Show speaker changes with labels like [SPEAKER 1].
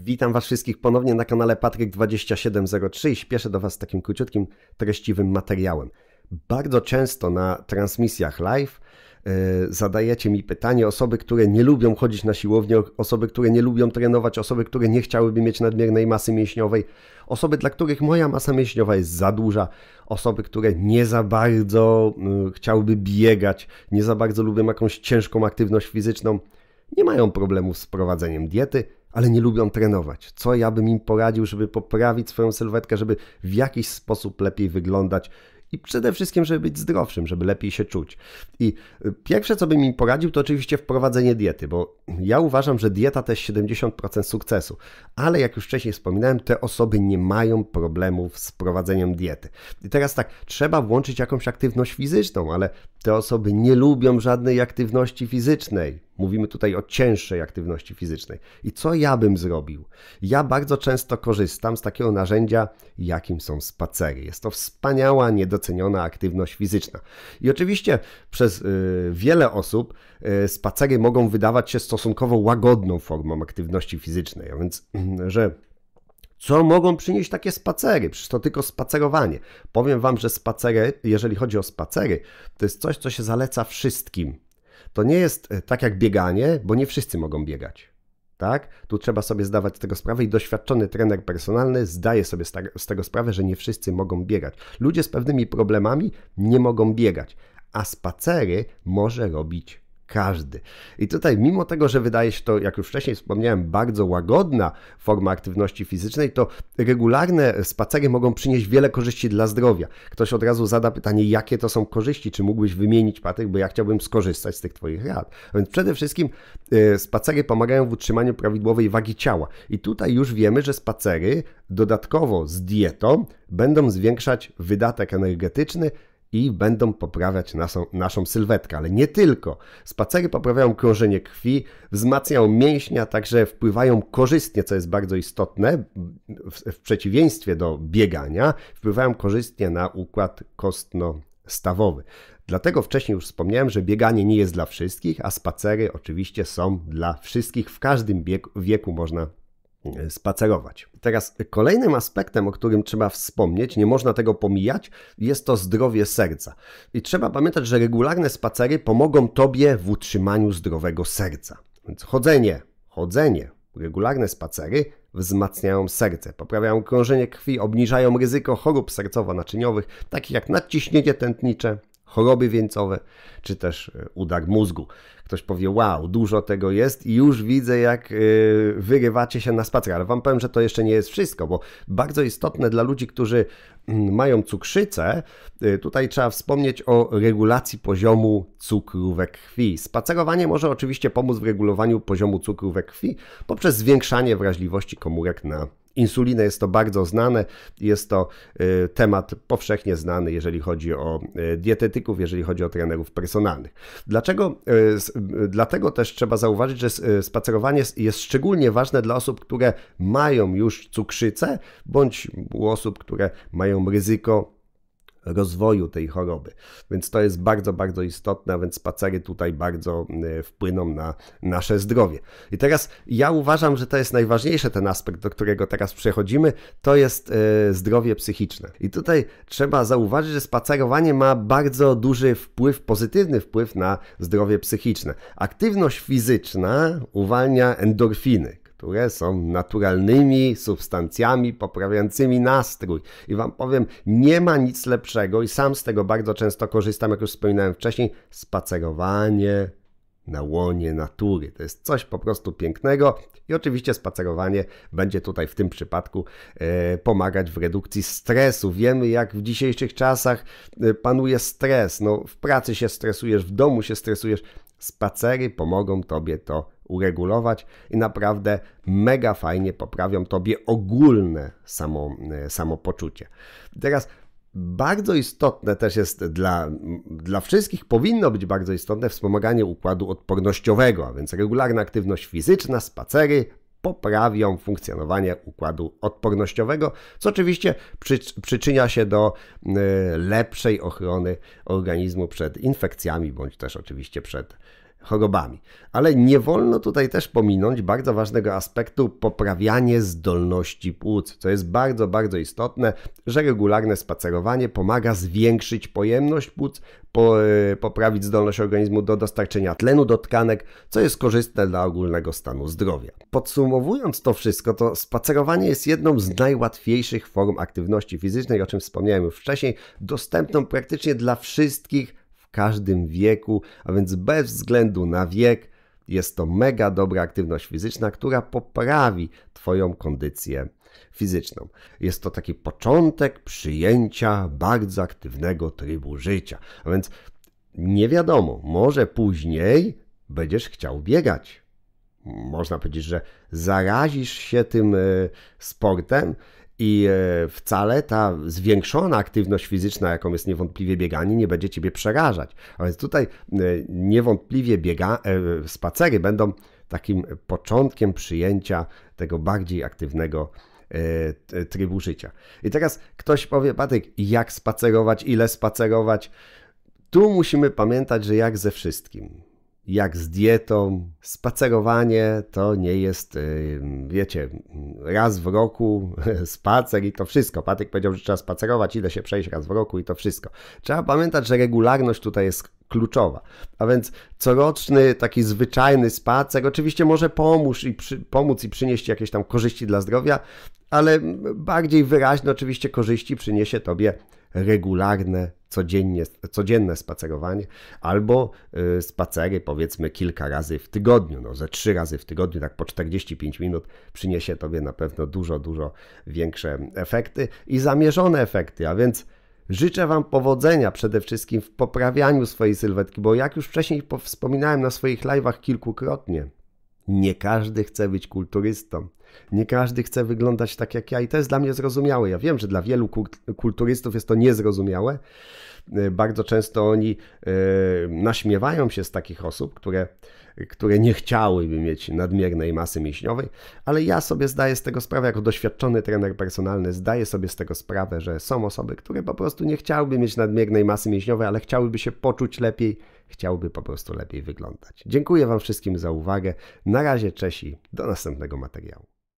[SPEAKER 1] Witam Was wszystkich ponownie na kanale Patryk2703 i śpieszę do Was z takim króciutkim, treściwym materiałem. Bardzo często na transmisjach live e, zadajecie mi pytanie osoby, które nie lubią chodzić na siłownię, osoby, które nie lubią trenować, osoby, które nie chciałyby mieć nadmiernej masy mięśniowej, osoby, dla których moja masa mięśniowa jest za duża, osoby, które nie za bardzo chciałby e, chciałyby biegać, nie za bardzo lubią jakąś ciężką aktywność fizyczną, nie mają problemów z prowadzeniem diety – ale nie lubią trenować. Co ja bym im poradził, żeby poprawić swoją sylwetkę, żeby w jakiś sposób lepiej wyglądać i przede wszystkim, żeby być zdrowszym, żeby lepiej się czuć. I y, pierwsze, co bym im poradził, to oczywiście wprowadzenie diety, bo ja uważam, że dieta to jest 70% sukcesu, ale jak już wcześniej wspominałem, te osoby nie mają problemów z prowadzeniem diety. I teraz tak, trzeba włączyć jakąś aktywność fizyczną, ale te osoby nie lubią żadnej aktywności fizycznej. Mówimy tutaj o cięższej aktywności fizycznej. I co ja bym zrobił? Ja bardzo często korzystam z takiego narzędzia, jakim są spacery. Jest to wspaniała, niedoceniona aktywność fizyczna. I oczywiście przez y, wiele osób y, spacery mogą wydawać się stosunkowo łagodną formą aktywności fizycznej, a więc, że co mogą przynieść takie spacery? Przecież to tylko spacerowanie. Powiem Wam, że spacery, jeżeli chodzi o spacery, to jest coś, co się zaleca wszystkim. To nie jest e, tak jak bieganie, bo nie wszyscy mogą biegać. Tak? Tu trzeba sobie zdawać z tego sprawę i doświadczony trener personalny zdaje sobie z tego sprawę, że nie wszyscy mogą biegać. Ludzie z pewnymi problemami nie mogą biegać, a spacery może robić każdy. I tutaj, mimo tego, że wydaje się to, jak już wcześniej wspomniałem, bardzo łagodna forma aktywności fizycznej, to regularne spacery mogą przynieść wiele korzyści dla zdrowia. Ktoś od razu zada pytanie, jakie to są korzyści, czy mógłbyś wymienić Patryk, bo ja chciałbym skorzystać z tych Twoich rad. A więc przede wszystkim e, spacery pomagają w utrzymaniu prawidłowej wagi ciała. I tutaj już wiemy, że spacery dodatkowo z dietą będą zwiększać wydatek energetyczny, i będą poprawiać naszą, naszą sylwetkę, ale nie tylko. Spacery poprawiają krążenie krwi, wzmacniają mięśnie, a także wpływają korzystnie, co jest bardzo istotne, w, w przeciwieństwie do biegania, wpływają korzystnie na układ kostno-stawowy. Dlatego wcześniej już wspomniałem, że bieganie nie jest dla wszystkich, a spacery oczywiście są dla wszystkich. W każdym wieku można Mhm. Y, spacerować. Teraz kolejnym aspektem, o którym trzeba wspomnieć, nie można tego pomijać, jest to zdrowie serca. I trzeba pamiętać, że regularne spacery pomogą Tobie w utrzymaniu zdrowego serca. Więc chodzenie, chodzenie, regularne spacery wzmacniają serce, poprawiają krążenie krwi, obniżają ryzyko chorób sercowo-naczyniowych, takich jak nadciśnienie tętnicze, choroby wieńcowe, czy też e, udar mózgu. Ktoś powie, wow, dużo tego jest i już widzę, jak e, wyrywacie się na spacer, ale Wam powiem, że to jeszcze nie jest wszystko, bo bardzo istotne dla ludzi, którzy mm, mają cukrzycę, e, tutaj trzeba wspomnieć o regulacji poziomu cukru we krwi. Spacerowanie może oczywiście pomóc w regulowaniu poziomu cukru we krwi poprzez zwiększanie wrażliwości komórek na insulinę jest to bardzo znane, jest to y, temat powszechnie znany, jeżeli chodzi o y, dietetyków, jeżeli chodzi o trenerów personalnych. Dlaczego? Y, dlatego też trzeba zauważyć, że spacerowanie jest szczególnie ważne dla osób, które mają już cukrzycę, bądź u osób, które mają ryzyko rozwoju tej choroby. Więc to jest bardzo, bardzo istotne, a więc spacery tutaj bardzo e, wpłyną na nasze zdrowie. I teraz ja uważam, że to jest najważniejsze ten aspekt, do którego teraz przechodzimy, to jest e, zdrowie psychiczne. I tutaj trzeba zauważyć, że spacerowanie ma bardzo duży wpływ, pozytywny wpływ na zdrowie psychiczne. Aktywność fizyczna uwalnia endorfiny, które są naturalnymi substancjami poprawiającymi nastrój. I Wam powiem, nie ma nic lepszego, i sam z tego bardzo często korzystam, jak już wspominałem wcześniej, spacerowanie na łonie natury. To jest coś po prostu pięknego i oczywiście spacerowanie będzie tutaj w tym przypadku e, pomagać w redukcji stresu. Wiemy jak w dzisiejszych czasach e, panuje stres. No, w pracy się stresujesz, w domu się stresujesz. Spacery pomogą Tobie to uregulować i naprawdę mega fajnie poprawią tobie ogólne samo, e, samopoczucie. Teraz bardzo istotne też jest dla, dla wszystkich, powinno być bardzo istotne wspomaganie układu odpornościowego, a więc regularna aktywność fizyczna, spacery, poprawią funkcjonowanie układu odpornościowego, co oczywiście przy, przyczynia się do e, lepszej ochrony organizmu przed infekcjami bądź też oczywiście przed chorobami. Ale nie wolno tutaj też pominąć bardzo ważnego aspektu poprawianie zdolności płuc, co jest bardzo, bardzo istotne, że regularne spacerowanie pomaga zwiększyć pojemność płuc, po, e, poprawić zdolność organizmu do dostarczenia tlenu do tkanek, co jest korzystne dla ogólnego stanu zdrowia. Podsumowując to wszystko, to spacerowanie jest jedną z najłatwiejszych form aktywności fizycznej, o czym wspomniałem już wcześniej, dostępną praktycznie dla wszystkich każdym wieku, a więc bez względu na wiek jest to mega dobra aktywność fizyczna, która poprawi Twoją kondycję fizyczną. Jest to taki początek przyjęcia bardzo aktywnego trybu życia, a więc nie wiadomo, może później będziesz chciał biegać. Można powiedzieć, że zarazisz się tym e, sportem, i e, wcale ta zwiększona aktywność fizyczna, jaką jest niewątpliwie bieganie, nie będzie ciebie przerażać. A więc tutaj e, niewątpliwie biega, e, spacery będą takim początkiem przyjęcia tego bardziej aktywnego trybu życia. I teraz ktoś powie, Patryk, jak spacerować, ile spacerować? Tu musimy pamiętać, że jak ze wszystkim jak z dietą. Spacerowanie to nie jest, y, wiecie, raz w roku spacer i to wszystko. Patryk powiedział, że trzeba spacerować, ile się przejść raz w roku i to wszystko. Trzeba pamiętać, że regularność tutaj jest kluczowa. A więc coroczny, taki zwyczajny spacer oczywiście może pomóż i przy, pomóc i przynieść jakieś tam korzyści dla zdrowia, ale bardziej wyraźne oczywiście korzyści przyniesie tobie regularne, codziennie, codzienne spacerowanie albo y, spacery powiedzmy kilka razy w tygodniu, no ze trzy razy w tygodniu, tak po 45 minut przyniesie tobie na pewno dużo, dużo większe efekty i zamierzone efekty, a więc Życzę Wam powodzenia przede wszystkim w poprawianiu swojej sylwetki, bo jak już wcześniej wspominałem na swoich live'ach kilkukrotnie, nie każdy chce być kulturystą. Nie każdy chce wyglądać tak jak ja i to jest dla mnie zrozumiałe. Ja wiem, że dla wielu kulturystów jest to niezrozumiałe. E, bardzo często oni e, naśmiewają się z takich osób, które, które nie chciałyby mieć nadmiernej masy mięśniowej, ale ja sobie zdaję z tego sprawę, jako doświadczony trener personalny, zdaję sobie z tego sprawę, że są osoby, które po prostu nie chciałyby mieć nadmiernej masy mięśniowej, ale chciałyby się poczuć lepiej, chciałyby po prostu lepiej wyglądać. Dziękuję Wam wszystkim za uwagę. Na razie, Czesi, do następnego materiału.